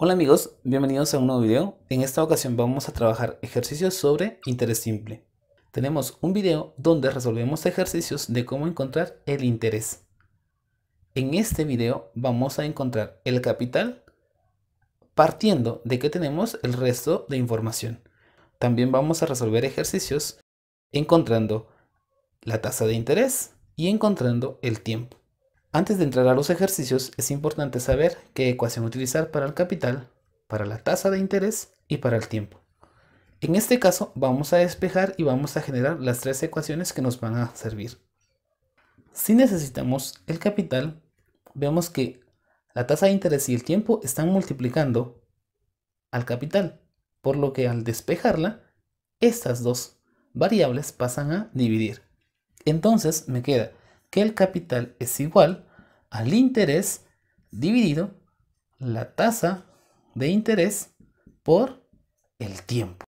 Hola amigos, bienvenidos a un nuevo video. En esta ocasión vamos a trabajar ejercicios sobre interés simple. Tenemos un video donde resolvemos ejercicios de cómo encontrar el interés. En este video vamos a encontrar el capital partiendo de que tenemos el resto de información. También vamos a resolver ejercicios encontrando la tasa de interés y encontrando el tiempo. Antes de entrar a los ejercicios, es importante saber qué ecuación utilizar para el capital, para la tasa de interés y para el tiempo. En este caso, vamos a despejar y vamos a generar las tres ecuaciones que nos van a servir. Si necesitamos el capital, vemos que la tasa de interés y el tiempo están multiplicando al capital, por lo que al despejarla, estas dos variables pasan a dividir. Entonces me queda que el capital es igual al interés dividido la tasa de interés por el tiempo.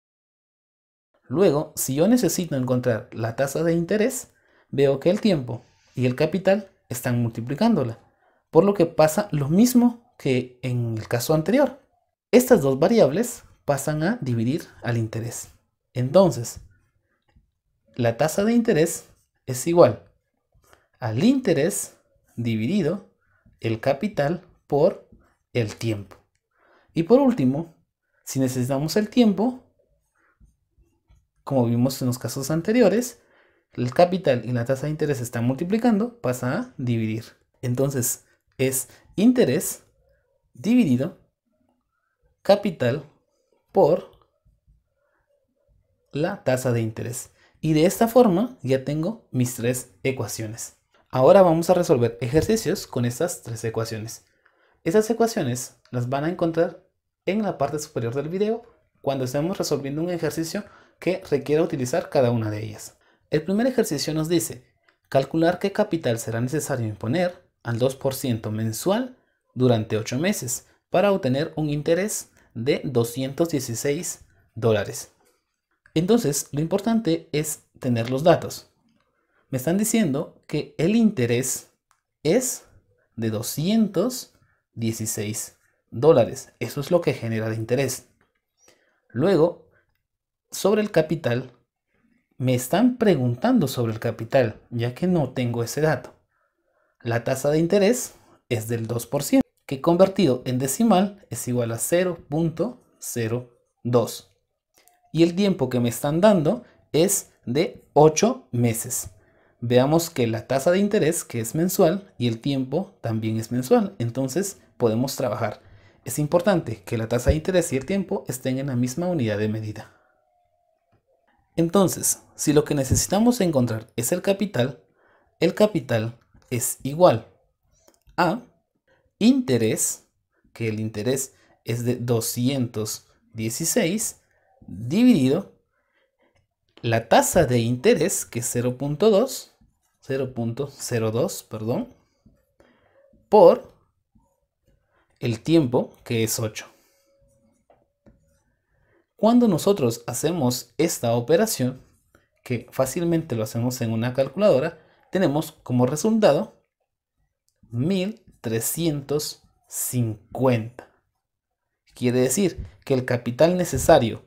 Luego, si yo necesito encontrar la tasa de interés, veo que el tiempo y el capital están multiplicándola, por lo que pasa lo mismo que en el caso anterior. Estas dos variables pasan a dividir al interés. Entonces, la tasa de interés es igual al interés dividido el capital por el tiempo. Y por último, si necesitamos el tiempo, como vimos en los casos anteriores, el capital y la tasa de interés están multiplicando, pasa a dividir. Entonces es interés dividido capital por la tasa de interés. Y de esta forma ya tengo mis tres ecuaciones. Ahora vamos a resolver ejercicios con estas tres ecuaciones. Esas ecuaciones las van a encontrar en la parte superior del video cuando estemos resolviendo un ejercicio que requiera utilizar cada una de ellas. El primer ejercicio nos dice calcular qué capital será necesario imponer al 2% mensual durante 8 meses para obtener un interés de 216 dólares. Entonces, lo importante es tener los datos me están diciendo que el interés es de 216 dólares. Eso es lo que genera de interés. Luego, sobre el capital, me están preguntando sobre el capital, ya que no tengo ese dato. La tasa de interés es del 2%, que convertido en decimal es igual a 0.02. Y el tiempo que me están dando es de 8 meses veamos que la tasa de interés, que es mensual, y el tiempo también es mensual. Entonces podemos trabajar. Es importante que la tasa de interés y el tiempo estén en la misma unidad de medida. Entonces, si lo que necesitamos encontrar es el capital, el capital es igual a interés, que el interés es de 216, dividido la tasa de interés, que es 0.2, 0.02, perdón, por el tiempo, que es 8. Cuando nosotros hacemos esta operación, que fácilmente lo hacemos en una calculadora, tenemos como resultado 1350. Quiere decir que el capital necesario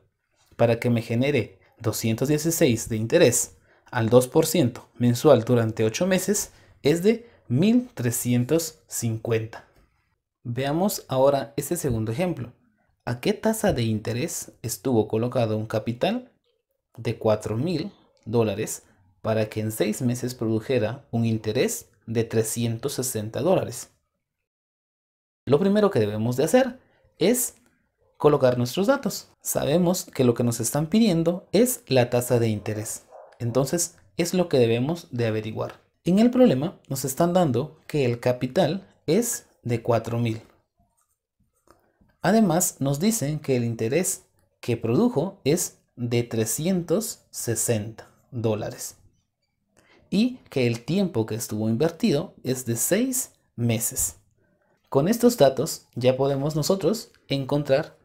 para que me genere 216 de interés al 2% mensual durante 8 meses es de 1.350. Veamos ahora este segundo ejemplo. ¿A qué tasa de interés estuvo colocado un capital de 4.000 dólares para que en 6 meses produjera un interés de 360 dólares? Lo primero que debemos de hacer es colocar nuestros datos. Sabemos que lo que nos están pidiendo es la tasa de interés. Entonces es lo que debemos de averiguar. En el problema nos están dando que el capital es de 4.000. Además nos dicen que el interés que produjo es de 360 dólares y que el tiempo que estuvo invertido es de 6 meses. Con estos datos ya podemos nosotros encontrar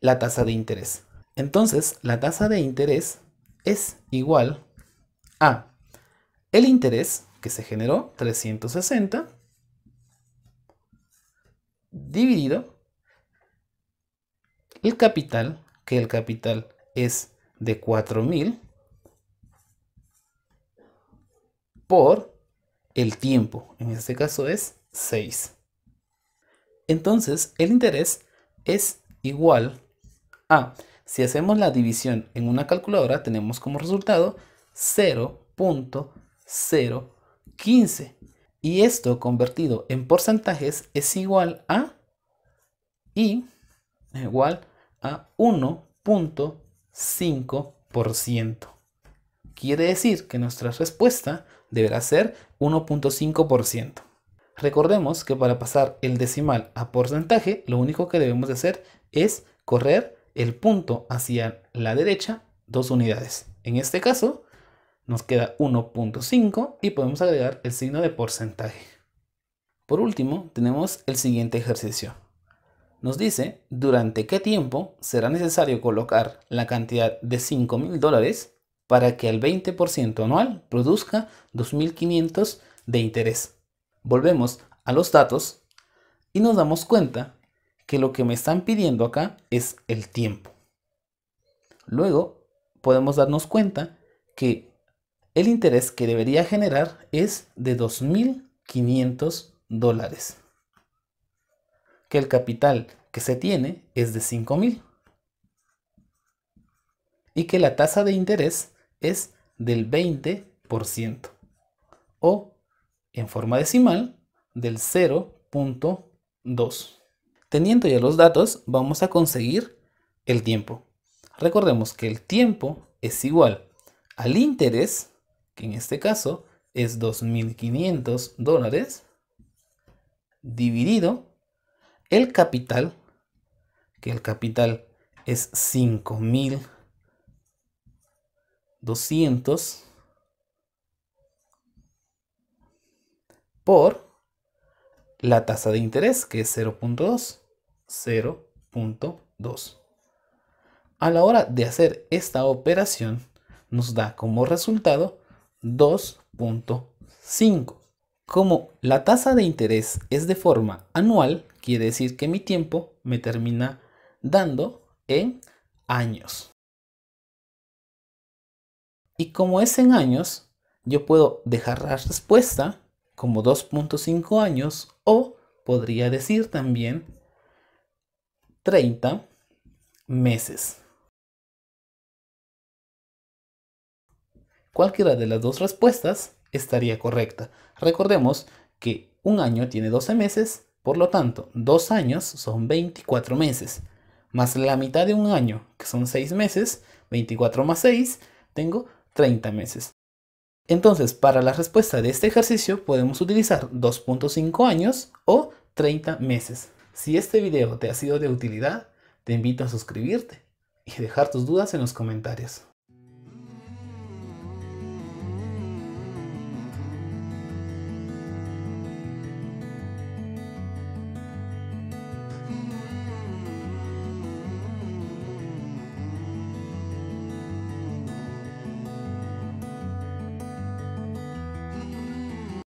la tasa de interés. Entonces, la tasa de interés es igual a el interés que se generó, 360, dividido el capital, que el capital es de 4000, por el tiempo, en este caso es 6. Entonces, el interés es igual Ah, si hacemos la división en una calculadora, tenemos como resultado 0.015. Y esto convertido en porcentajes es igual a y igual a 1.5%. Quiere decir que nuestra respuesta deberá ser 1.5%. Recordemos que para pasar el decimal a porcentaje, lo único que debemos de hacer es correr el punto hacia la derecha dos unidades. En este caso nos queda 1.5 y podemos agregar el signo de porcentaje. Por último, tenemos el siguiente ejercicio. Nos dice durante qué tiempo será necesario colocar la cantidad de 5000 mil dólares para que el 20% anual produzca 2.500 de interés. Volvemos a los datos y nos damos cuenta que lo que me están pidiendo acá es el tiempo. Luego podemos darnos cuenta que el interés que debería generar es de 2.500 dólares. Que el capital que se tiene es de 5.000. Y que la tasa de interés es del 20%. O, en forma decimal, del 0.2. Teniendo ya los datos, vamos a conseguir el tiempo. Recordemos que el tiempo es igual al interés, que en este caso es 2.500 dólares, dividido el capital, que el capital es 5.200 por la tasa de interés, que es 0.2, 0.2. A la hora de hacer esta operación, nos da como resultado 2.5. Como la tasa de interés es de forma anual, quiere decir que mi tiempo me termina dando en años. Y como es en años, yo puedo dejar la respuesta como 2.5 años o podría decir también 30 meses. Cualquiera de las dos respuestas estaría correcta. Recordemos que un año tiene 12 meses, por lo tanto, dos años son 24 meses. Más la mitad de un año, que son 6 meses, 24 más 6, tengo 30 meses. Entonces, para la respuesta de este ejercicio podemos utilizar 2.5 años o 30 meses. Si este video te ha sido de utilidad, te invito a suscribirte y dejar tus dudas en los comentarios.